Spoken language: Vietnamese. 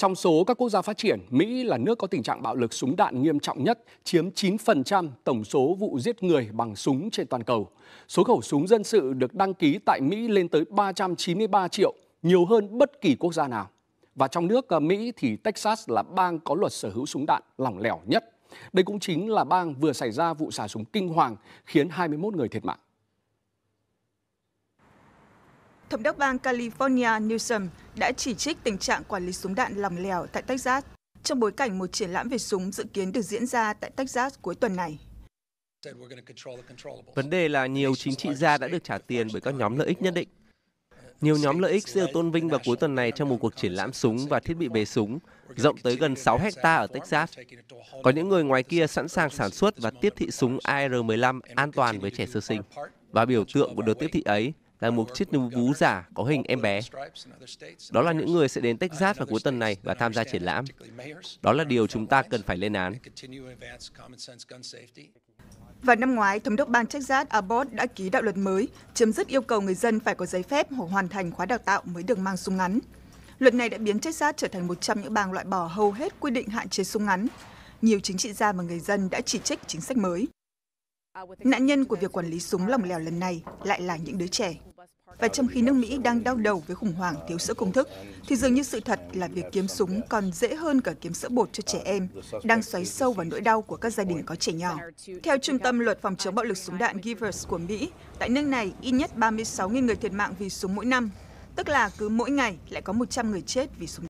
Trong số các quốc gia phát triển, Mỹ là nước có tình trạng bạo lực súng đạn nghiêm trọng nhất, chiếm 9% tổng số vụ giết người bằng súng trên toàn cầu. Số khẩu súng dân sự được đăng ký tại Mỹ lên tới 393 triệu, nhiều hơn bất kỳ quốc gia nào. Và trong nước ờ, Mỹ thì Texas là bang có luật sở hữu súng đạn lỏng lẻo nhất. Đây cũng chính là bang vừa xảy ra vụ xả súng kinh hoàng khiến 21 người thiệt mạng. Thống đốc bang California Newsom đã chỉ trích tình trạng quản lý súng đạn lòng lẻo tại Texas trong bối cảnh một triển lãm về súng dự kiến được diễn ra tại Texas cuối tuần này. Vấn đề là nhiều chính trị gia đã được trả tiền bởi các nhóm lợi ích nhất định. Nhiều nhóm lợi ích sẽ được tôn vinh vào cuối tuần này trong một cuộc triển lãm súng và thiết bị về súng rộng tới gần 6 hecta ở Texas. Có những người ngoài kia sẵn sàng sản xuất và tiếp thị súng AR-15 an toàn với trẻ sơ sinh. Và biểu tượng của đợt tiếp thị ấy là một chiếc núi vú giả có hình em bé. Đó là những người sẽ đến Texas vào cuối tuần này và tham gia triển lãm. Đó là điều chúng ta cần phải lên án. Và năm ngoái, Thống đốc bang Texas Abbott đã ký đạo luật mới, chấm dứt yêu cầu người dân phải có giấy phép hoặc hoàn thành khóa đào tạo mới được mang súng ngắn. Luật này đã biến Texas trở thành một trong những bang loại bỏ hầu hết quy định hạn chế súng ngắn. Nhiều chính trị gia và người dân đã chỉ trích chính sách mới. Nạn nhân của việc quản lý súng lòng lèo lần này lại là những đứa trẻ. Và trong khi nước Mỹ đang đau đầu với khủng hoảng thiếu sữa công thức, thì dường như sự thật là việc kiếm súng còn dễ hơn cả kiếm sữa bột cho trẻ em, đang xoáy sâu vào nỗi đau của các gia đình có trẻ nhỏ. Theo Trung tâm Luật Phòng chống bạo lực súng đạn Givers của Mỹ, tại nước này, ít nhất 36.000 người thiệt mạng vì súng mỗi năm, tức là cứ mỗi ngày lại có 100 người chết vì súng